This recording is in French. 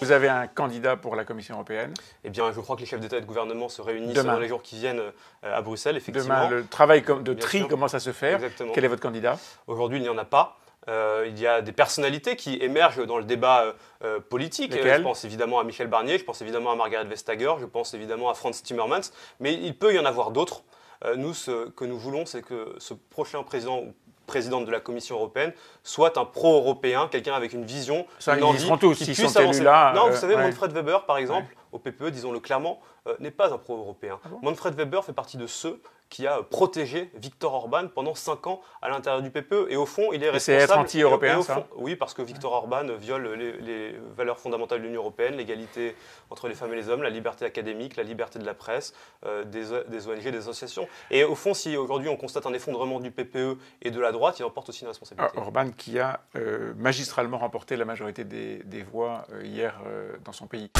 Vous avez un candidat pour la Commission européenne Eh bien, je crois que les chefs d'État et de gouvernement se réunissent dans les jours qui viennent euh, à Bruxelles, effectivement. Demain, le travail de tri commence à se faire. Exactement. Quel est votre candidat Aujourd'hui, il n'y en a pas. Euh, il y a des personnalités qui émergent dans le débat euh, politique. je pense évidemment à Michel Barnier, je pense évidemment à Margaret Vestager, je pense évidemment à Franz Timmermans, mais il peut y en avoir d'autres. nous, ce que nous voulons, c'est que ce prochain président présidente de la Commission européenne soit un pro-européen, quelqu'un avec une vision, Ça, une envie, tous, qui puisse Là, non, vous euh, savez, Manfred Weber, par exemple, au PPE, disons-le clairement, euh, n'est pas un pro-européen. Ah Manfred Weber fait partie de ceux qui a protégé Viktor Orban pendant 5 ans à l'intérieur du PPE. Et au fond, il est responsable. anti-européen, ça hein. Oui, parce que Viktor Orban viole les, valeurs fondamentales de l'Union européenne, l'égalité entre les femmes et les hommes, la liberté académique, la liberté de la presse, euh, des, ONG, des associations. Et au fond, si aujourd'hui on constate un effondrement du PPE et de la droite, il en porte aussi une ah, responsabilité. Orban qui a euh, magistralement remporté la majorité des, voix hier dans son pays.